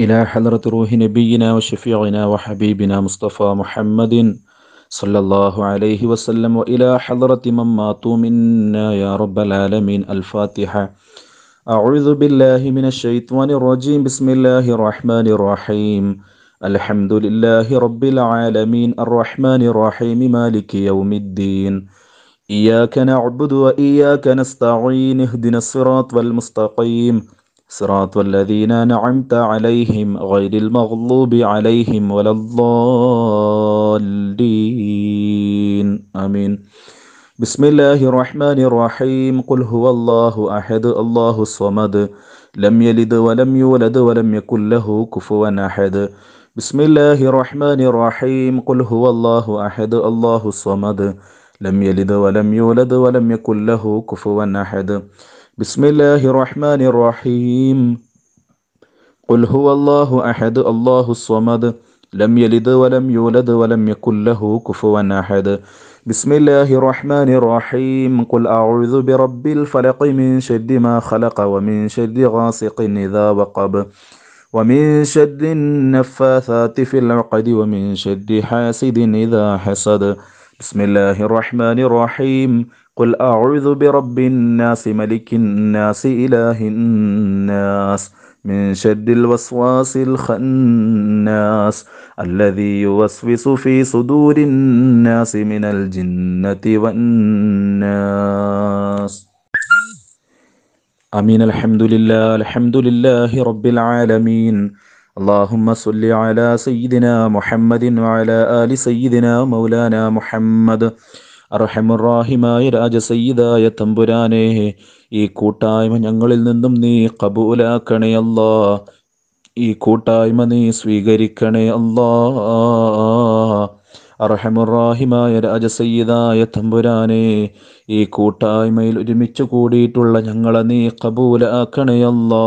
إلى حضرة روح نبينا وشفيعنا وحبيبنا مصطفى محمد صلى الله عليه وسلم وإلى حضرة من ماتوا منا يا رب العالمين الفاتحة أعوذ بالله من الشيطان الرجيم بسم الله الرحمن الرحيم الحمد لله رب العالمين الرحمن الرحيم مالك يوم الدين إياك نعبد وإياك نستعين اهدنا الصراط والمستقيم صراط الذين نعمت عليهم غير المغلوب عليهم ولا الضالين آمين بسم الله الرحمن الرحيم قل هو الله أحد الله الصمد لم يلد ولم يولد ولم يكن له كفوا أحد بسم الله الرحمن الرحيم قل هو الله أحد الله الصمد لم يلد ولم يولد ولم يكن له كفوا أحد بسم الله الرحمن الرحيم قل هو الله أحد الله الصمد لم يلد ولم يولد ولم يكن له كفوا أحد بسم الله الرحمن الرحيم قل أعوذ برب الفلق من شد ما خلق ومن شد غاسق إذا وقب ومن شد النفاثات في العقد ومن شد حاسد إذا حسد بسم الله الرحمن الرحيم قل أعوذ برب الناس ملك الناس إله الناس من شد الوسواس الخناس الذي يوسوس في صدور الناس من الجنة والناس أمين الحمد لله الحمد لله رب العالمين അള്ളാഹുമ്മ اللهم صل على سيدنا محمد وعلى آل سيدنا مولانا محمد രാജ സയ്യിദായ തമ്പുരാനെ ഈ കൂട്ടായ്മ ഞങ്ങളിൽ നിന്നും നീ കബൂലാക്കണേ അല്ലാ ഈ കൂട്ടായ്മ നീ സ്വീകരിക്കണേ അല്ലാ അർഹമുറാഹിമായ സയ്യിദായ തമ്പുരാനെ ഈ കൂട്ടായ്മയിൽ ഒരുമിച്ച് കൂടിയിട്ടുള്ള ഞങ്ങളെ നീ കബൂലാക്കണേ അല്ലാ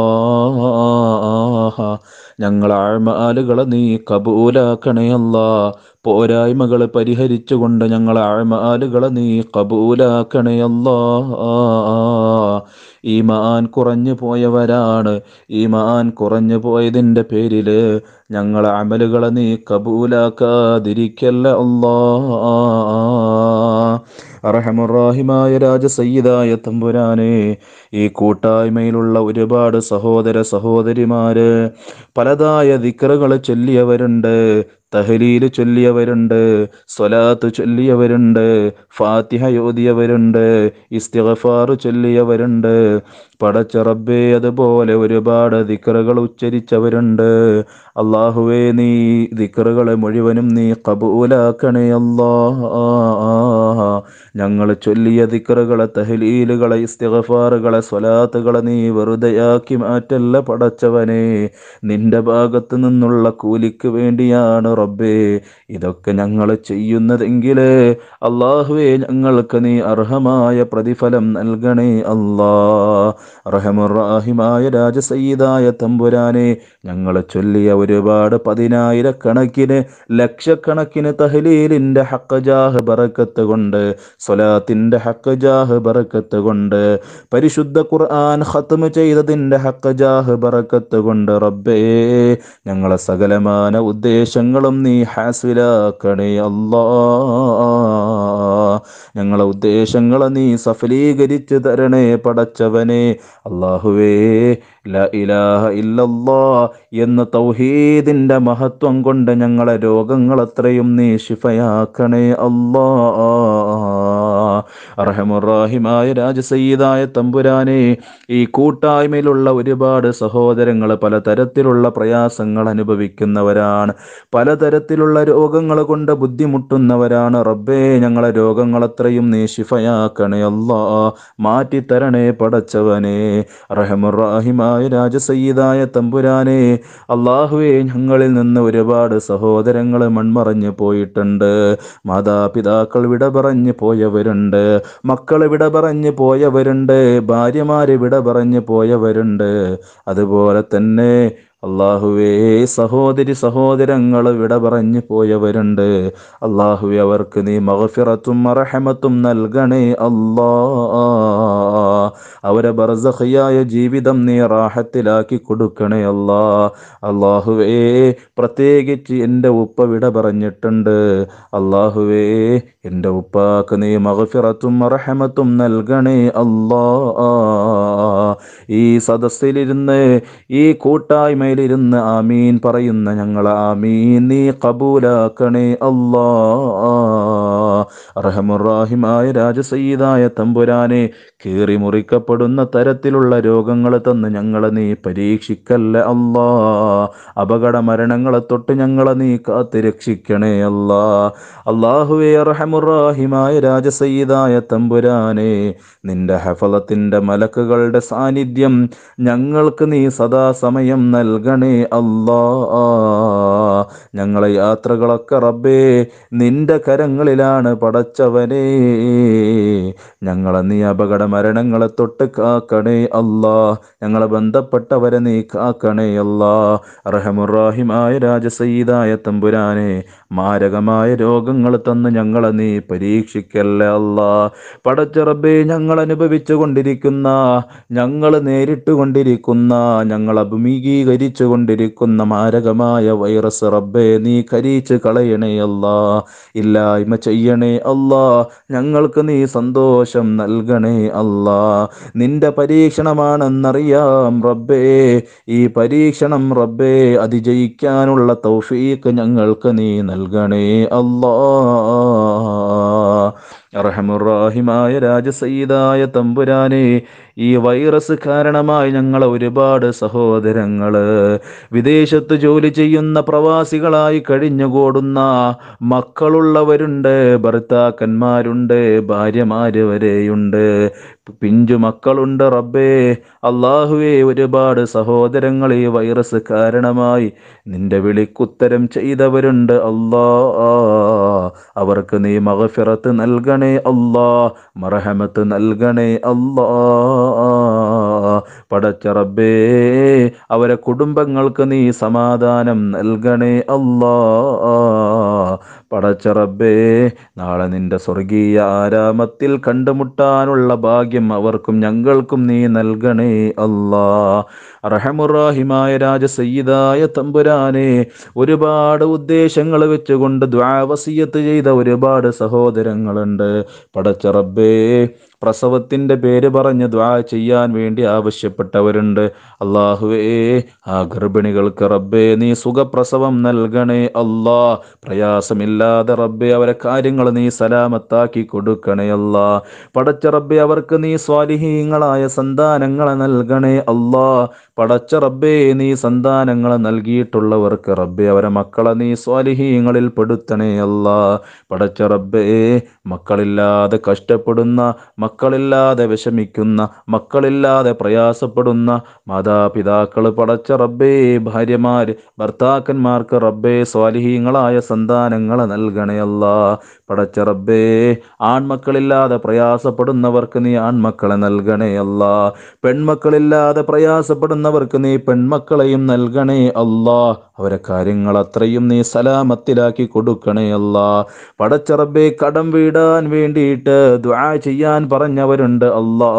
ഞങ്ങൾ ആഴ്മാലുകളെ നീ കബൂലാക്കണേ അല്ലാ പോരായ്മകളെ പരിഹരിച്ചുകൊണ്ട് ഞങ്ങളെ ആഴ്മാലുകളെ നീ കബൂലാക്കണയല്ലോ ഈമാൻ കുറഞ്ഞു പോയവരാണ് ഈമാൻ കുറഞ്ഞു പോയതിൻ്റെ പേരിൽ ഞങ്ങളെ അമലുകളെ നീ കബൂലാക്കാതിരിക്കല്ല അല്ലോ അറഹമുറാഹിമായ രാജ സയ്യിദായ തമ്പുരാനെ ഈ കൂട്ടായ്മയിലുള്ള ഒരുപാട് സഹോദര സഹോദരിമാര് പലതായ ദിക്കറുകൾ ചൊല്ലിയവരുണ്ട് തഹലീൽ ചൊല്ലിയവരുണ്ട് സ്വലാത്ത് ചൊല്ലിയവരുണ്ട് ഫാത്തിഹ യോതിയവരുണ്ട് ഇസ്തിഗഫാറ് ചൊല്ലിയവരുണ്ട് പടച്ച റബ്ബേ അതുപോലെ ഒരുപാട് ദിക്കറുകൾ ഉച്ചരിച്ചവരുണ്ട് അള്ളാഹുവേ നീ ദിക്കറുകളെ മുഴുവനും നീ കബൂലാക്കണേയല്ലോ ഞങ്ങൾ ചൊല്ലിയ ദിക്കറുകളെ തഹലീലുകളെ ഇസ്തിഗഫാറുകളെ സ്വലാത്തുകളെ നീ വെറുതെയാക്കി മാറ്റല്ല പടച്ചവനെ നിന്റെ ഭാഗത്തു നിന്നുള്ള കൂലിക്ക് വേണ്ടിയാണ് റബ്ബേ ഇതൊക്കെ ഞങ്ങൾ ചെയ്യുന്നതെങ്കില് അള്ളാഹുവേ ഞങ്ങൾക്ക് നീ അർഹമായ പ്രതിഫലം നൽകണേ അല്ലാ റഹമുറാഹിമായ രാജസയ്യിദായ തമ്പുരാനെ ഞങ്ങളെ ചൊല്ലിയ ഒരുപാട് പതിനായിരക്കണക്കിന് ലക്ഷക്കണക്കിന് തഹലീലിൻ്റെ ഹക്കജാഹ് ബറക്കത്ത് കൊണ്ട് സ്വലാത്തിൻ്റെ ഹക്കജാഹ് ബറക്കത്ത് കൊണ്ട് പരിശുദ്ധ ഖുർആൻ ഖത്മ ചെയ്തതിൻ്റെ ഹക്കജാഹ് ബറക്കത്ത് കൊണ്ട് റബ്ബേ ഞങ്ങളെ സകലമാന ഉദ്ദേശങ്ങളും നീ ഹാസിലാക്കണേ അല്ലാ ഞങ്ങളെ ഉദ്ദേശങ്ങളെ നീ സഫലീകരിച്ചു തരണേ പടച്ചവനെ അള്ളാഹുവേ ഇലാഹ ഇല്ലല്ലാ എന്ന തൗഹീദിന്റെ മഹത്വം കൊണ്ട് ഞങ്ങളെ രോഗങ്ങൾ അത്രയും നീ ശിഫയാക്കണേ അല്ലാ അർഹമുറാഹിമായ രാജസയ്യിദായ തമ്പുരാനെ ഈ കൂട്ടായ്മയിലുള്ള ഒരുപാട് സഹോദരങ്ങൾ പലതരത്തിലുള്ള പ്രയാസങ്ങൾ അനുഭവിക്കുന്നവരാണ് പലതരത്തിലുള്ള രോഗങ്ങൾ കൊണ്ട് ബുദ്ധിമുട്ടുന്നവരാണ് റബ്ബേ ഞങ്ങളെ രോഗങ്ങളത്രയും നീ ശിഫയാക്കണേ അല്ലാ മാറ്റിത്തരണേ പടച്ചവനെ അർഹമുറാഹിമായ രാജസയ്യിദായ തമ്പുരാനെ അള്ളാഹുവെ ഞങ്ങളിൽ നിന്ന് ഒരുപാട് സഹോദരങ്ങൾ മൺമറഞ്ഞു പോയിട്ടുണ്ട് മാതാപിതാക്കൾ വിട പറഞ്ഞു പോയവരുണ്ട് മക്കളെ വിട പറഞ്ഞ് പോയവരുണ്ട് ഭാര്യമാരെ വിട പറഞ്ഞ് പോയവരുണ്ട് അതുപോലെ തന്നെ അള്ളാഹുവേ സഹോദരി സഹോദരങ്ങൾ വിട പറഞ്ഞു പോയവരുണ്ട് അള്ളാഹുവെ അവർക്ക് നീ മഹഫിറത്തും അറഹമത്തും നൽകണേ അല്ലാ അവരെ ബർസഹയായ ജീവിതം നീ റാഹത്തിലാക്കി കൊടുക്കണേ അല്ലാ അള്ളാഹുവേ പ്രത്യേകിച്ച് എൻ്റെ ഉപ്പ വിട പറഞ്ഞിട്ടുണ്ട് അള്ളാഹുവേ എൻ്റെ ഉപ്പാക്ക് നീ മഹഫിറത്തും റഹമത്തും നൽകണേ അല്ലാ ഈ സദസ്സിലിരുന്ന് ഈ കൂട്ടായ്മയിലിരുന്ന് ആമീൻ പറയുന്ന ഞങ്ങൾ ആമീൻ നീ കബൂലാക്കണേ അല്ലാ റഹമുറാഹിമായ രാജസയ്യിദായ തമ്പുരാനെ കീറി മുറിക്കപ്പെടുന്ന തരത്തിലുള്ള രോഗങ്ങൾ തന്ന് ഞങ്ങളെ നീ പരീക്ഷിക്കല്ല അല്ലാ അപകട മരണങ്ങളെ തൊട്ട് ഞങ്ങളെ നീ കാത്തി രക്ഷിക്കണേ അല്ലാ അള്ളാഹുവെ റഹമുറാഹിമായ രാജസയ്യിദായ തമ്പുരാനെ നിന്റെ ഹഫലത്തിൻ്റെ മലക്കുകളുടെ സാന്നിധ്യം ഞങ്ങൾക്ക് നീ സദാസമയം നൽകണേ അല്ലാ ഞങ്ങളെ യാത്രകളൊക്കെ റബ്ബേ നിന്റെ കരങ്ങളിലാണ് പടച്ചവനെ ഞങ്ങളെ നീ അപകട മരണങ്ങളെ തൊട്ട് കാക്കണേ അല്ലാ ഞങ്ങളെ ബന്ധപ്പെട്ടവരെ നീ കാക്കണേ അല്ലാ റഹമുറാഹിമായ രാജസയ്യിദായ തമ്പുരാനെ മാരകമായ രോഗങ്ങൾ തന്ന് ഞങ്ങളെ നീ പരീക്ഷിക്കല്ലേ അല്ലാ പടച്ചറബേ ഞങ്ങൾ അനുഭവിച്ചു കൊണ്ടിരിക്കുന്ന ഞങ്ങൾ നേരിട്ട് കൊണ്ടിരിക്കുന്ന ഞങ്ങൾ അഭിമുഖീകരിച്ചു കൊണ്ടിരിക്കുന്ന മാരകമായ വൈറസ് റബ്ബേ നീ കരീച്ച് കളയണേ അല്ലാ ഇല്ലായ്മ ചെയ്യണേ നൽകണേ അല്ലാ ഞങ്ങൾക്ക് നീ സന്തോഷം നൽകണേ അല്ലാ നിന്റെ പരീക്ഷണമാണെന്നറിയാം റബ്ബേ ഈ പരീക്ഷണം റബ്ബേ അതിജയിക്കാനുള്ള തൗഫീക്ക് ഞങ്ങൾക്ക് നീ നൽകണേ അല്ലാ അർഹമുറാഹിമായ രാജസയ്യിദായ തമ്പുരാനെ ഈ വൈറസ് കാരണമായി ഞങ്ങളെ ഒരുപാട് സഹോദരങ്ങൾ വിദേശത്ത് ജോലി ചെയ്യുന്ന പ്രവാസികളായി കഴിഞ്ഞുകൂടുന്ന മക്കളുള്ളവരുണ്ട് ഭർത്താക്കന്മാരുണ്ട് ഭാര്യമാര് വരെയുണ്ട് പിഞ്ചു മക്കളുണ്ട് റബ്ബേ അള്ളാഹുവേ ഒരുപാട് സഹോദരങ്ങൾ ഈ വൈറസ് കാരണമായി നിന്റെ വിളിക്കുത്തരം ചെയ്തവരുണ്ട് അള്ളാ അവർക്ക് നീ മഹഫിറത്ത് നൽകണേ അല്ലാ മറഹമത്ത് നൽകണേ അല്ലാ പടച്ച റബ്ബേ അവരെ കുടുംബങ്ങൾക്ക് നീ സമാധാനം നൽകണേ അല്ലാ പടച്ച റബ്ബേ നാളെ നിന്റെ സ്വർഗീയ ആരാമത്തിൽ കണ്ടുമുട്ടാനുള്ള ഭാഗ്യം അവർക്കും ഞങ്ങൾക്കും നീ നൽകണേ അല്ലാ റഹമുറാഹിമായ രാജ സയ്യിദായ തമ്പുരാനെ ഒരുപാട് ഉദ്ദേശങ്ങൾ വെച്ചുകൊണ്ട് ദ്വാവസീയത്ത് ചെയ്ത ഒരുപാട് സഹോദരങ്ങളുണ്ട് പടച്ച റബ്ബേ പ്രസവത്തിൻ്റെ പേര് പറഞ്ഞ് ദ്വാ ചെയ്യാൻ വേണ്ടി ആവശ്യപ്പെട്ടവരുണ്ട് അള്ളാഹുവേ ആ ഗർഭിണികൾക്ക് റബ്ബേ നീ സുഖപ്രസവം നൽകണേ അല്ലാ പ്രയാസമില്ലാതെ റബ്ബെ അവരെ കാര്യങ്ങൾ നീ സലാമത്താക്കി കൊടുക്കണേ അല്ലാ പടച്ച റബ്ബെ അവർക്ക് നീ സ്വാലിഹീങ്ങളായ സന്താനങ്ങളെ നൽകണേ അല്ലാ പടച്ച റബ്ബേ നീ സന്താനങ്ങളെ നൽകിയിട്ടുള്ളവർക്ക് റബ്ബെ അവരെ മക്കളെ നീ സ്വാലിഹീങ്ങളിൽ പെടുത്തണേ അല്ലാ പടച്ച റബ്ബേ മക്കളില്ലാതെ കഷ്ടപ്പെടുന്ന മക്കളില്ലാതെ വിഷമിക്കുന്ന മക്കളില്ലാതെ പ്രയാസപ്പെടുന്ന മാതാപിതാക്കൾ പടച്ച റബ്ബേ ഭാര്യമാർ ഭർത്താക്കന്മാർക്ക് റബ്ബേ സ്വാലിഹീങ്ങളായ സന്താനങ്ങളെ നൽകണയല്ല പടച്ച റബ്ബേ ആൺമക്കളില്ലാതെ പ്രയാസപ്പെടുന്നവർക്ക് നീ ആൺമക്കളെ നൽകണേ അല്ല പെൺമക്കളില്ലാതെ പ്രയാസപ്പെടുന്നവർക്ക് നീ പെൺമക്കളെയും നൽകണേ അല്ല അവരെ കാര്യങ്ങൾ അത്രയും നീ സലാമത്തിലാക്കി കൊടുക്കണേ അല്ല പടച്ചറബെ കടം വീടാൻ വേണ്ടിയിട്ട് ചെയ്യാൻ പറഞ്ഞവരുണ്ട് അല്ലാ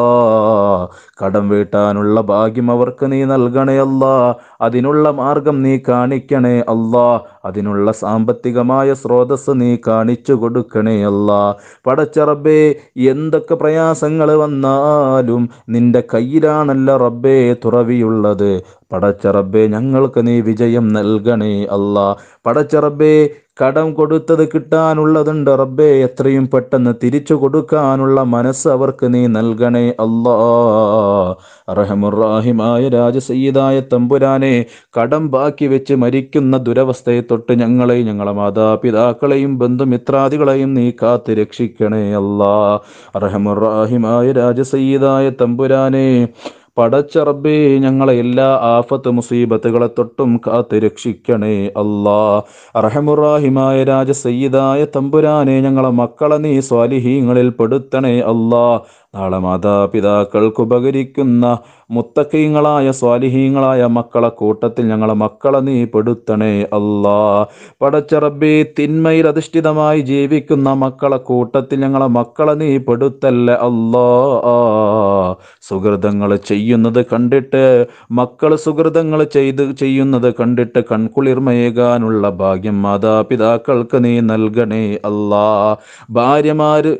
കടം വീട്ടാനുള്ള ഭാഗ്യം അവർക്ക് നീ നൽകണേ അല്ല അതിനുള്ള മാർഗം നീ കാണിക്കണേ അല്ലാ അതിനുള്ള സാമ്പത്തികമായ സ്രോതസ് നീ കാണിച്ചു കൊടുക്കണേ അല്ല പടച്ച റബ്ബേ എന്തൊക്കെ പ്രയാസങ്ങൾ വന്നാലും നിന്റെ കയ്യിലാണല്ല റബ്ബേ തുറവിയുള്ളത് പടച്ച റബ്ബേ ഞങ്ങൾക്ക് നീ വിജയം നൽകണേ അല്ല പടച്ച റബ്ബേ കടം കൊടുത്തത് കിട്ടാനുള്ളതുണ്ട് റബ്ബേ എത്രയും പെട്ടെന്ന് തിരിച്ചു കൊടുക്കാനുള്ള മനസ്സ് അവർക്ക് നീ നൽകണേ അല്ലാ റഹമുറാഹിമായ തമ്പുരാനെ കടം ബാക്കി വെച്ച് മരിക്കുന്ന ദുരവസ്ഥയെ തൊട്ട് ഞങ്ങളെയും ഞങ്ങളെ മാതാപിതാക്കളെയും ബന്ധുമിത്രാദികളെയും നീ കാത്ത് രക്ഷിക്കണേ അല്ലാ റഹമുറാഹിമായ രാജസയ്യിദായ തമ്പുരാനെ പടച്ചറബേ ഞങ്ങളെ എല്ലാ ആഫത്ത് മുസീബത്തുകളെ തൊട്ടും കാത്ത് രക്ഷിക്കണേ അല്ലാ അറഹമുറാഹിമായ രാജ സയ്യിദായ തമ്പുരാനെ ഞങ്ങളെ മക്കളെ നീ സ്വാലിഹീങ്ങളിൽ പെടുത്തണേ അല്ലാ നാളെ ഉപകരിക്കുന്ന മുത്തക്കീങ്ങളായ സ്വാലിഹീങ്ങളായ മക്കളെ കൂട്ടത്തിൽ ഞങ്ങളെ മക്കളെ നീ പെടുത്തണേ അല്ലാ പടച്ചറബി തിന്മയിൽ അധിഷ്ഠിതമായി ജീവിക്കുന്ന മക്കളെ കൂട്ടത്തിൽ ഞങ്ങളെ മക്കളെ നീ പെടുത്തല്ലേ അല്ലാ സുഹൃതങ്ങൾ ചെയ്യുന്നത് കണ്ടിട്ട് മക്കൾ സുഹൃതങ്ങൾ ചെയ്ത് ചെയ്യുന്നത് കണ്ടിട്ട് കൺകുളിർമയേകാനുള്ള ഭാഗ്യം മാതാപിതാക്കൾക്ക് നീ നൽകണേ അല്ലാ ഭാര്യമാര്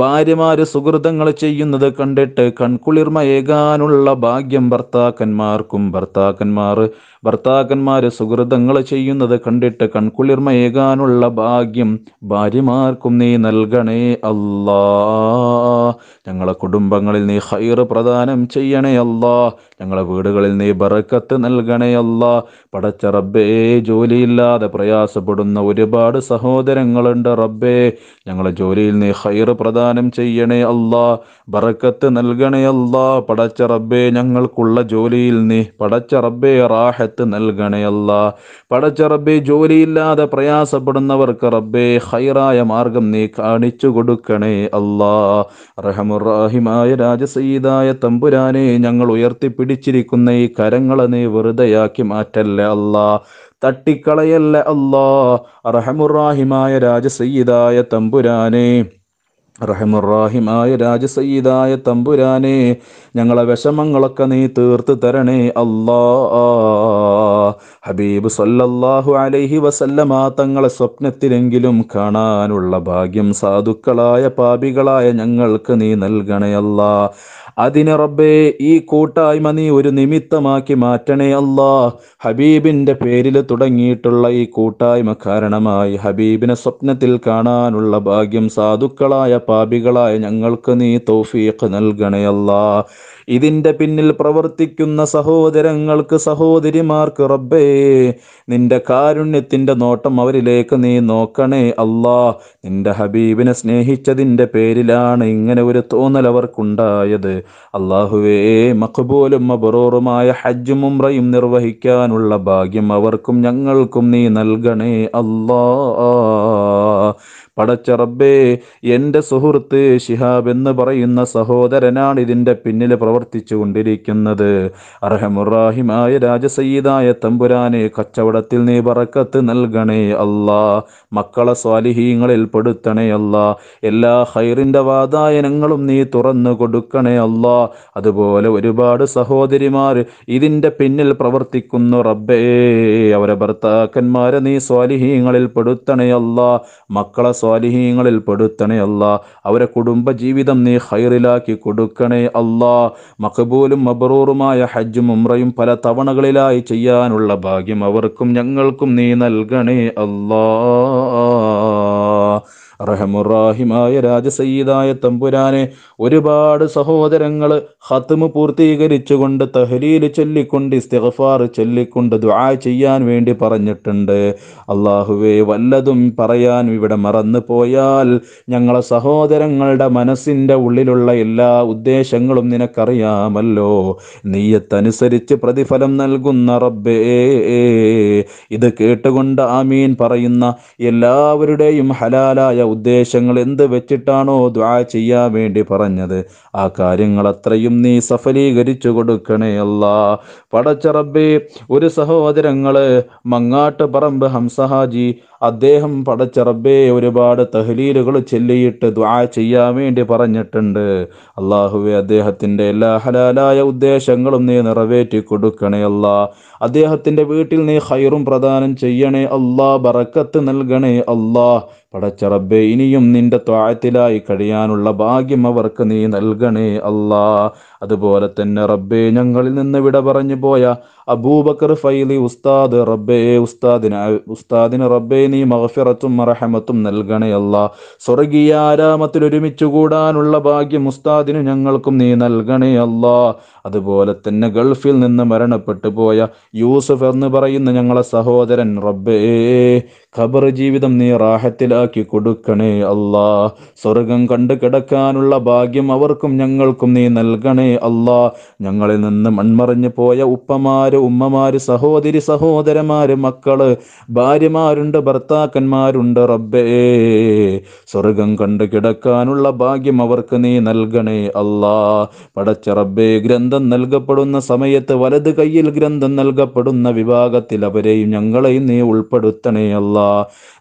ഭാര്യമാര് സുഹൃതങ്ങൾ ചെയ്യുന്നത് കണ്ടിട്ട് കൺകുളിർമയേകാനുള്ള ഭാഗ്യം ഭർത്താക്കന്മാർക്കും ഭർത്താക്കന്മാർ ഭർത്താക്കന്മാര് സുഹൃതങ്ങൾ ചെയ്യുന്നത് കണ്ടിട്ട് കൺകുളിർമയേകാനുള്ള ഭാഗ്യം ഭാര്യമാർക്കും നീ നൽകണേ അല്ലാ ഞങ്ങളെ കുടുംബങ്ങളിൽ നീ ഹൈർ പ്രദാനം ചെയ്യണേ അല്ലാ ഞങ്ങളെ വീടുകളിൽ നീ ബറക്കത്ത് നൽകണേ അല്ലാ പടച്ച റബ്ബേ ജോലിയില്ലാതെ പ്രയാസപ്പെടുന്ന ഒരുപാട് സഹോദരങ്ങളുണ്ട് റബ്ബേ ഞങ്ങളെ ജോലിയിൽ നീ ഹൈർ പ്രദാനം പ്രദാനം ചെയ്യണേ അല്ലാ ബറക്കത്ത് നൽകണേ അല്ലാ പടച്ച റബ്ബേ ഞങ്ങൾക്കുള്ള ജോലിയിൽ നീ പടച്ച റബ്ബേ റാഹത്ത് നൽകണേ അല്ലാ പടച്ച റബ്ബേ ജോലിയില്ലാതെ പ്രയാസപ്പെടുന്നവർക്ക് റബ്ബേ ഹൈറായ മാർഗം നീ കാണിച്ചു കൊടുക്കണേ അല്ലാ റഹമുറാഹിമായ സയ്യിദായ തമ്പുരാനെ ഞങ്ങൾ ഉയർത്തിപ്പിടിച്ചിരിക്കുന്ന ഈ കരങ്ങളെ നീ വെറുതെയാക്കി മാറ്റല്ലേ അല്ലാ തട്ടിക്കളയല്ല അല്ലാ റഹമുറാഹിമായ രാജസയ്യിദായ തമ്പുരാനെ റഹമുറാഹിമായ രാജസയ്യിദായ തമ്പുരാനെ ഞങ്ങളെ വിഷമങ്ങളൊക്കെ നീ തീർത്ത് തരണേ അല്ലാ ഹബീബ് സല്ലല്ലാഹു അലൈഹി വസല്ലമ തങ്ങളെ സ്വപ്നത്തിലെങ്കിലും കാണാനുള്ള ഭാഗ്യം സാധുക്കളായ പാപികളായ ഞങ്ങൾക്ക് നീ നൽകണേ അല്ലാ അതിന് റബ്ബേ ഈ കൂട്ടായ്മ നീ ഒരു നിമിത്തമാക്കി മാറ്റണേ അല്ലാ ഹബീബിന്റെ പേരിൽ തുടങ്ങിയിട്ടുള്ള ഈ കൂട്ടായ്മ കാരണമായി ഹബീബിനെ സ്വപ്നത്തിൽ കാണാനുള്ള ഭാഗ്യം സാധുക്കളായ പാപികളായ ഞങ്ങൾക്ക് നീ തൗഫീഖ് നൽകണേ അല്ലാ ഇതിന്റെ പിന്നിൽ പ്രവർത്തിക്കുന്ന സഹോദരങ്ങൾക്ക് സഹോദരിമാർക്ക് റബ്ബേ നിന്റെ കാരുണ്യത്തിന്റെ നോട്ടം അവരിലേക്ക് നീ നോക്കണേ അല്ലാ നിന്റെ ഹബീബിനെ സ്നേഹിച്ചതിന്റെ പേരിലാണ് ഇങ്ങനെ ഒരു തോന്നൽ അവർക്കുണ്ടായത് അള്ളാഹുവേ മഖബൂലും മബറോറുമായ ഹജ്ജും ഉംറയും നിർവഹിക്കാനുള്ള ഭാഗ്യം അവർക്കും ഞങ്ങൾക്കും നീ നൽകണേ അല്ലാ പടച്ച റബ്ബേ എൻ്റെ സുഹൃത്ത് ഷിഹാബ് എന്ന് പറയുന്ന സഹോദരനാണ് ഇതിൻ്റെ പിന്നിൽ പ്രവർത്തിച്ചു കൊണ്ടിരിക്കുന്നത് അർഹമുറാഹിമായ രാജസയ്യിദായ തമ്പുരാനെ കച്ചവടത്തിൽ നീ പറക്കത്ത് നൽകണേ അല്ല മക്കളെ സ്വാലിഹീങ്ങളിൽ പെടുത്തണേ അല്ല എല്ലാ ഹൈറിൻ്റെ വാതായനങ്ങളും നീ തുറന്നു കൊടുക്കണേ അല്ല അതുപോലെ ഒരുപാട് സഹോദരിമാർ ഇതിൻ്റെ പിന്നിൽ പ്രവർത്തിക്കുന്നു റബ്ബേ അവരെ ഭർത്താക്കന്മാരെ നീ സ്വാലിഹീങ്ങളിൽ പെടുത്തണേ അല്ല മക്കളെ സ്വാലിഹീങ്ങളിൽ പെടുത്തണേ അല്ല അവരെ കുടുംബ ജീവിതം നീ ഹൈറിലാക്കി കൊടുക്കണേ അല്ലാ മഖബൂലും മബറൂറുമായ ഹജ്ജും ഉമ്രയും പല തവണകളിലായി ചെയ്യാനുള്ള ഭാഗ്യം അവർക്കും ഞങ്ങൾക്കും നീ നൽകണേ അല്ലാ റഹമുറാഹിമായ രാജസയ്യിദായ തമ്പുരാനെ ഒരുപാട് സഹോദരങ്ങൾ ഹത്തുമ് പൂർത്തീകരിച്ചുകൊണ്ട് തഹലീൽ ചൊല്ലിക്കൊണ്ട് ഇസ്തിഗഫാർ ചൊല്ലിക്കൊണ്ട് ദുആ ചെയ്യാൻ വേണ്ടി പറഞ്ഞിട്ടുണ്ട് അള്ളാഹുവെ വല്ലതും പറയാൻ ഇവിടെ മറന്നു പോയാൽ ഞങ്ങളെ സഹോദരങ്ങളുടെ മനസ്സിൻ്റെ ഉള്ളിലുള്ള എല്ലാ ഉദ്ദേശങ്ങളും നിനക്കറിയാമല്ലോ നീയത്തനുസരിച്ച് പ്രതിഫലം നൽകുന്ന റബ്ബേ ഇത് കേട്ടുകൊണ്ട് ആമീൻ പറയുന്ന എല്ലാവരുടെയും ഹലാലായ ഉദ്ദേശങ്ങൾ എന്ത് വെച്ചിട്ടാണോ ദ്വാ ചെയ്യാൻ വേണ്ടി പറഞ്ഞത് ആ കാര്യങ്ങൾ അത്രയും നീ സഫലീകരിച്ചു കൊടുക്കണേ അല്ല പടച്ചറബേ ഒരു സഹോദരങ്ങള് മങ്ങാട്ട് പറമ്പ് ഹംസഹാജി അദ്ദേഹം പടച്ച റബ്ബേ ഒരുപാട് തഹലീലുകൾ ചൊല്ലിയിട്ട് ദ്വാ ചെയ്യാൻ വേണ്ടി പറഞ്ഞിട്ടുണ്ട് അള്ളാഹുവെ അദ്ദേഹത്തിന്റെ എല്ലാ ഹലാലായ ഉദ്ദേശങ്ങളും നീ നിറവേറ്റി കൊടുക്കണേ അല്ല അദ്ദേഹത്തിന്റെ വീട്ടിൽ നീ ഹൈറും പ്രദാനം ചെയ്യണേ അല്ലാ ബറക്കത്ത് നൽകണേ അല്ലാ പടച്ച റബ്ബെ ഇനിയും നിന്റെ ത്വാഴത്തിലായി കഴിയാനുള്ള ഭാഗ്യം അവർക്ക് നീ നൽകണേ അല്ലാ അതുപോലെ തന്നെ റബ്ബേ ഞങ്ങളിൽ നിന്ന് വിട പറഞ്ഞു പോയ അബൂബക്കർ ഫൈലി ഉസ്താദ് റബ്ബേ ഉസ്താദിന് ഉസ്താദിന് റബ്ബേ നീ മഹഫിറത്തും മറഹമത്തും നൽകണയല്ല ആരാമത്തിൽ ഒരുമിച്ചു കൂടാനുള്ള ഭാഗ്യം ഉസ്താദിന് ഞങ്ങൾക്കും നീ നൽകണയല്ല അതുപോലെ തന്നെ ഗൾഫിൽ നിന്ന് മരണപ്പെട്ടു പോയ യൂസഫ് എന്ന് പറയുന്ന ഞങ്ങളെ സഹോദരൻ റബ്ബേ ഖബർ ജീവിതം നീ റാഹത്തിലാക്കി കൊടുക്കണേ അല്ലാ സ്വർഗം കണ്ടു കിടക്കാനുള്ള ഭാഗ്യം അവർക്കും ഞങ്ങൾക്കും നീ നൽകണേ അല്ലാ ഞങ്ങളിൽ നിന്ന് മൺമറിഞ്ഞു പോയ ഉപ്പമാര് ഉമ്മമാര് സഹോദരി സഹോദരമാര് മക്കള് ഭാര്യമാരുണ്ട് ഭർത്താക്കന്മാരുണ്ട് റബ്ബേ സ്വർഗം കണ്ടു കിടക്കാനുള്ള ഭാഗ്യം അവർക്ക് നീ നൽകണേ അല്ലാ പടച്ച റബ്ബേ ഗ്രന്ഥം നൽകപ്പെടുന്ന സമയത്ത് വലത് കയ്യിൽ ഗ്രന്ഥം നൽകപ്പെടുന്ന വിഭാഗത്തിൽ അവരെയും ഞങ്ങളെയും നീ ഉൾപ്പെടുത്തണേ അല്ല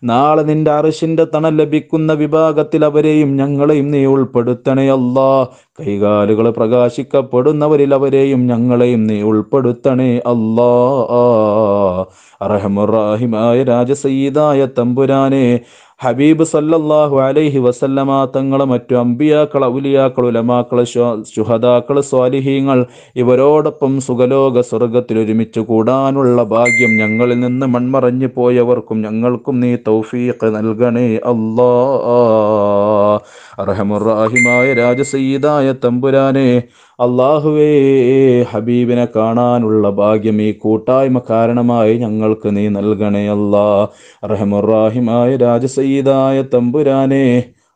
നാളെ നിന്റെ അറിശിന്റെ തണൽ ലഭിക്കുന്ന വിഭാഗത്തിൽ അവരെയും ഞങ്ങളെയും നീ ഉൾപ്പെടുത്തണേ അല്ലാ കൈകാലുകൾ പ്രകാശിക്കപ്പെടുന്നവരിൽ അവരെയും ഞങ്ങളെയും നീ ഉൾപ്പെടുത്തണേ അല്ലാ അറഹമുറാഹിമായ രാജസയ്യിദായ തമ്പുരാനെ ഹബീബ് സല്ലല്ലാഹു അലൈഹി വസല്ലമ തങ്ങൾ മറ്റു അമ്പിയാക്കൾ ഔലിയാക്കൾ ഉലമാക്കൾ ശുഹദാക്കൾ സ്വാലിഹീങ്ങൾ ഇവരോടൊപ്പം സുഖലോക സ്വർഗത്തിൽ ഒരുമിച്ച് കൂടാനുള്ള ഭാഗ്യം ഞങ്ങളിൽ നിന്ന് മൺമറഞ്ഞു പോയവർക്കും ഞങ്ങൾക്കും നീ തൗഫീഖ് നൽകണേ അല്ലാ അർഹമുറാഹിമായ രാജസീതായ തമ്പുരാനെ അള്ളാഹുവേ ഹബീബിനെ കാണാനുള്ള ഭാഗ്യം ഈ കൂട്ടായ്മ കാരണമായി ഞങ്ങൾക്ക് നീ നൽകണേ അല്ലാ അർഹമുറാഹിമായ രാജസീതായ തമ്പുരാനെ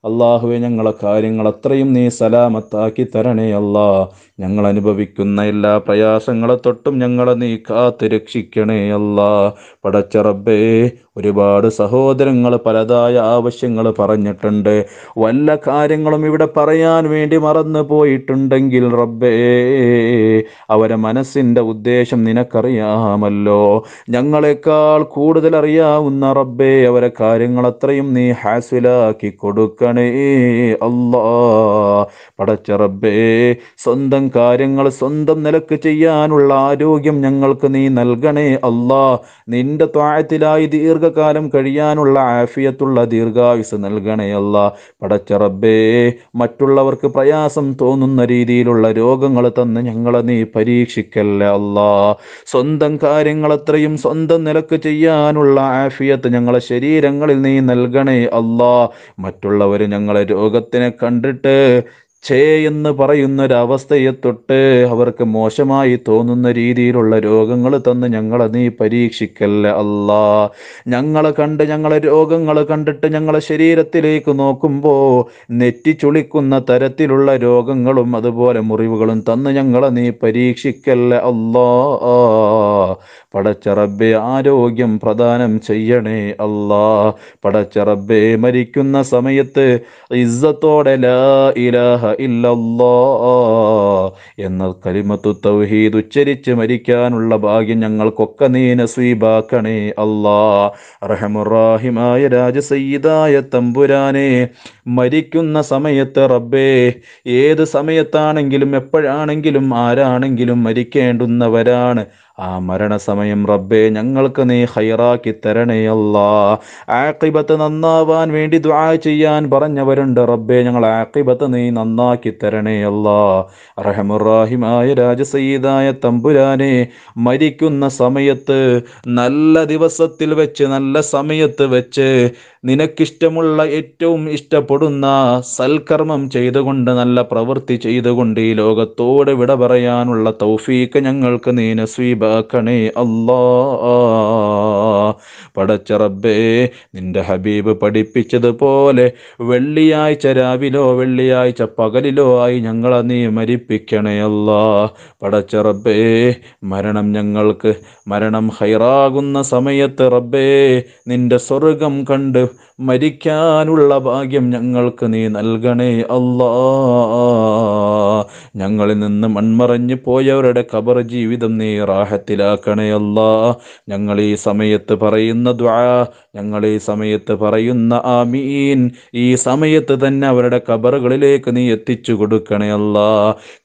അള്ളാഹുവെ ഞങ്ങളെ കാര്യങ്ങൾ അത്രയും നീ സലാമത്താക്കി തരണേ അല്ലാ ഞങ്ങൾ അനുഭവിക്കുന്ന എല്ലാ പ്രയാസങ്ങളെ തൊട്ടും ഞങ്ങളെ നീ കാത്ത് രക്ഷിക്കണേ അല്ലാ പടച്ചറബേ ഒരുപാട് സഹോദരങ്ങൾ പലതായ ആവശ്യങ്ങൾ പറഞ്ഞിട്ടുണ്ട് വല്ല കാര്യങ്ങളും ഇവിടെ പറയാൻ വേണ്ടി മറന്നു പോയിട്ടുണ്ടെങ്കിൽ റബ്ബേ അവരെ മനസ്സിൻ്റെ ഉദ്ദേശം നിനക്കറിയാമല്ലോ ഞങ്ങളെക്കാൾ കൂടുതൽ അറിയാവുന്ന റബ്ബേ അവരെ കാര്യങ്ങൾ അത്രയും നീ ഹാസിലാക്കി കൊടുക്കണേ അല്ലാ പടച്ച റബ്ബേ സ്വന്തം കാര്യങ്ങൾ സ്വന്തം നിലക്ക് ചെയ്യാനുള്ള ആരോഗ്യം ഞങ്ങൾക്ക് നീ നൽകണേ അല്ലാ നിന്റെ താഴത്തിലായി ദീർഘ ദീർഘകാലം കഴിയാനുള്ള ആഫിയത്തുള്ള ദീർഘായുസ് നൽകണയല്ല പടച്ച റബ്ബേ മറ്റുള്ളവർക്ക് പ്രയാസം തോന്നുന്ന രീതിയിലുള്ള രോഗങ്ങൾ തന്ന് ഞങ്ങളെ നീ പരീക്ഷിക്കല്ല അല്ല സ്വന്തം കാര്യങ്ങളത്രയും സ്വന്തം നിലക്ക് ചെയ്യാനുള്ള ആഫിയത്ത് ഞങ്ങളെ ശരീരങ്ങളിൽ നീ നൽകണേ അല്ല മറ്റുള്ളവർ ഞങ്ങളെ രോഗത്തിനെ കണ്ടിട്ട് ഛേ എന്ന് പറയുന്ന തൊട്ട് അവർക്ക് മോശമായി തോന്നുന്ന രീതിയിലുള്ള രോഗങ്ങൾ തന്ന് ഞങ്ങളെ നീ പരീക്ഷിക്കല്ല അല്ല ഞങ്ങളെ കണ്ട് ഞങ്ങളെ രോഗങ്ങൾ കണ്ടിട്ട് ഞങ്ങളെ ശരീരത്തിലേക്ക് നോക്കുമ്പോൾ നെറ്റി ചുളിക്കുന്ന തരത്തിലുള്ള രോഗങ്ങളും അതുപോലെ മുറിവുകളും തന്ന് ഞങ്ങളെ നീ പരീക്ഷിക്കല്ല അല്ലാ പടച്ചറബ്ബെ ആരോഗ്യം പ്രദാനം ചെയ്യണേ അല്ലാ പടച്ചറബ്ബെ മരിക്കുന്ന സമയത്ത് ഇസ്സത്തോടെ ലാ ഇലാഹ എന്ന കലിമത്തു തൗഹീദ് ഉച്ചരിച്ച് മരിക്കാനുള്ള ഭാഗ്യം ഞങ്ങൾക്കൊക്കെ നീ നസീബാക്കണേ അല്ലാ റഹമുറാഹിമായ രാജസയ്യിദായ തമ്പുരാനെ മരിക്കുന്ന സമയത്ത് റബ്ബേ ഏത് സമയത്താണെങ്കിലും എപ്പോഴാണെങ്കിലും ആരാണെങ്കിലും മരിക്കേണ്ടുന്നവരാണ് ആ മരണസമയം റബ്ബേ ഞങ്ങൾക്ക് നീ ഹൈറാക്കി തരണേയല്ല ആക്കിബത്ത് നന്നാവാൻ വേണ്ടി ദ്വാ ചെയ്യാൻ പറഞ്ഞവരുണ്ട് റബ്ബേ ഞങ്ങൾ ആക്കിബത്ത് നീ നന്നാക്കി തരണേയല്ല റഹമുറാഹിമായ രാജസയ്യിദായ തമ്പുരാനെ മരിക്കുന്ന സമയത്ത് നല്ല ദിവസത്തിൽ വെച്ച് നല്ല സമയത്ത് വെച്ച് നിനക്കിഷ്ടമുള്ള ഏറ്റവും ഇഷ്ടപ്പെടുന്ന സൽക്കർമ്മം ചെയ്തുകൊണ്ട് നല്ല പ്രവൃത്തി ചെയ്തുകൊണ്ട് ഈ ലോകത്തോടെ വിട പറയാനുള്ള തൗഫീക്ക് ഞങ്ങൾക്ക് നീ നസീബാക്കണേ അല്ലാ പടച്ച റബ്ബേ നിന്റെ ഹബീബ് പഠിപ്പിച്ചതുപോലെ വെള്ളിയാഴ്ച രാവിലോ വെള്ളിയാഴ്ച പകലിലോ ആയി ഞങ്ങളെ നീ മരിപ്പിക്കണേ അല്ലാ പടച്ച റബ്ബേ മരണം ഞങ്ങൾക്ക് മരണം ഹൈറാകുന്ന സമയത്ത് റബ്ബേ നിന്റെ സ്വർഗം കണ്ട് മരിക്കാനുള്ള ഭാഗ്യം ഞങ്ങൾക്ക് നീ നൽകണേ അല്ലാ ഞങ്ങളിൽ നിന്ന് മൺമറഞ്ഞു പോയവരുടെ കബർ ജീവിതം നീ റാഹത്തിലാക്കണേ അല്ലാ ഞങ്ങൾ ഈ സമയത്ത് പറയുന്ന ദ്വാ ഞങ്ങൾ ഈ സമയത്ത് പറയുന്ന ആമീൻ ഈ സമയത്ത് തന്നെ അവരുടെ കബറുകളിലേക്ക് നീ എത്തിച്ചു കൊടുക്കണേ അല്ല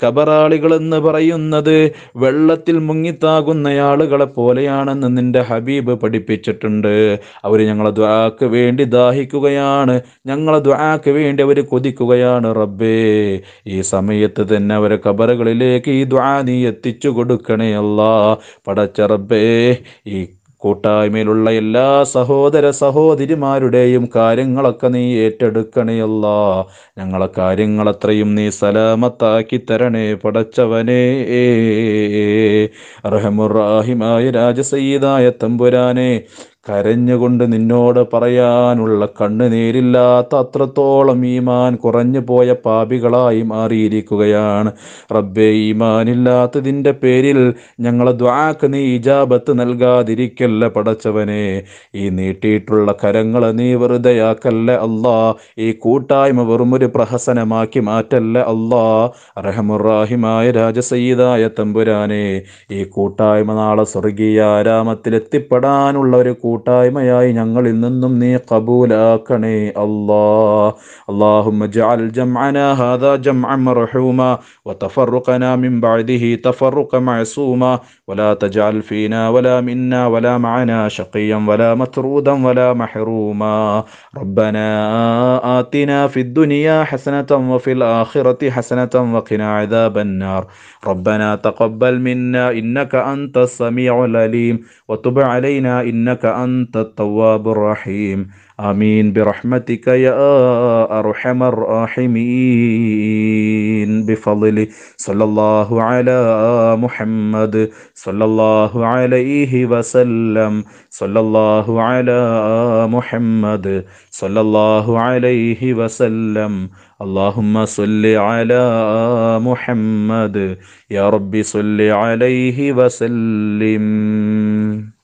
കബറാളികൾ എന്ന് പറയുന്നത് വെള്ളത്തിൽ മുങ്ങിത്താകുന്ന ആളുകളെ പോലെയാണെന്ന് നിന്റെ ഹബീബ് പഠിപ്പിച്ചിട്ടുണ്ട് അവർ ഞങ്ങളെ ദ്വാക്ക് വേണ്ടി ദാഹിക്കുകയാണ് ഞങ്ങളെ ദ്വാക്ക് വേണ്ടി അവർ കൊതിക്കുകയാണ് റബ്ബേ ഈ സമയത്ത് തന്നെ അവരെ കബറുകളിലേക്ക് ഈ ദ്വാ നീ എത്തിച്ചു കൊടുക്കണേ അല്ല പടച്ച റബ്ബേ ഈ കൂട്ടായ്മയിലുള്ള എല്ലാ സഹോദര സഹോദരിമാരുടെയും കാര്യങ്ങളൊക്കെ നീ ഏറ്റെടുക്കണേയല്ല ഞങ്ങളെ കാര്യങ്ങളത്രയും നീ സലാമത്താക്കി തരണേ പടച്ചവനേ റഹമുറാഹിമായ രാജസയ്യിദായ തമ്പുരാനെ കരഞ്ഞുകൊണ്ട് നിന്നോട് പറയാനുള്ള കണ്ണുനീരില്ലാത്ത അത്രത്തോളം ഈമാൻ കുറഞ്ഞു പോയ പാപികളായി മാറിയിരിക്കുകയാണ് റബ്ബെ ഈമാനില്ലാത്തതിൻ്റെ പേരിൽ ഞങ്ങളെ ദ്വാക്ക് നീ ഇജാബത്ത് നൽകാതിരിക്കല്ല പടച്ചവനെ ഈ നീട്ടിയിട്ടുള്ള കരങ്ങളെ നീ വെറുതെയാക്കല്ല അല്ലാ ഈ കൂട്ടായ്മ ഒരു പ്രഹസനമാക്കി മാറ്റല്ല അല്ലാ റഹമുറാഹിമായ രാജസയ്യിദായ തമ്പുരാനെ ഈ കൂട്ടായ്മ നാളെ സ്വർഗീയ ആരാമത്തിലെത്തിപ്പെടാനുള്ള ഒരു കൂട്ട കൂട്ടായ്മയായി ഞങ്ങളിൽ നിന്നും നീ കബൂലാക്കണേ അള്ളാ اللهم اجعل جمعنا هذا جمعا مرحوما وتفرقنا من بعده تفرقا معصوما ولا تجعل فينا ولا منا ولا معنا شقيا ولا مترودا ولا محروما ربنا آتنا في الدنيا حسنة وفي الآخرة حسنة وقنا عذاب النار ربنا تقبل منا إنك أنت السميع العليم وتب علينا إنك أنت التواب الرحيم آمين برحمتك يا أرحم الراحمين بفضل صلى الله على محمد صلى الله عليه وسلم صلى الله على محمد صلى الله عليه وسلم اللهم صل على محمد يا رب صل عليه وسلم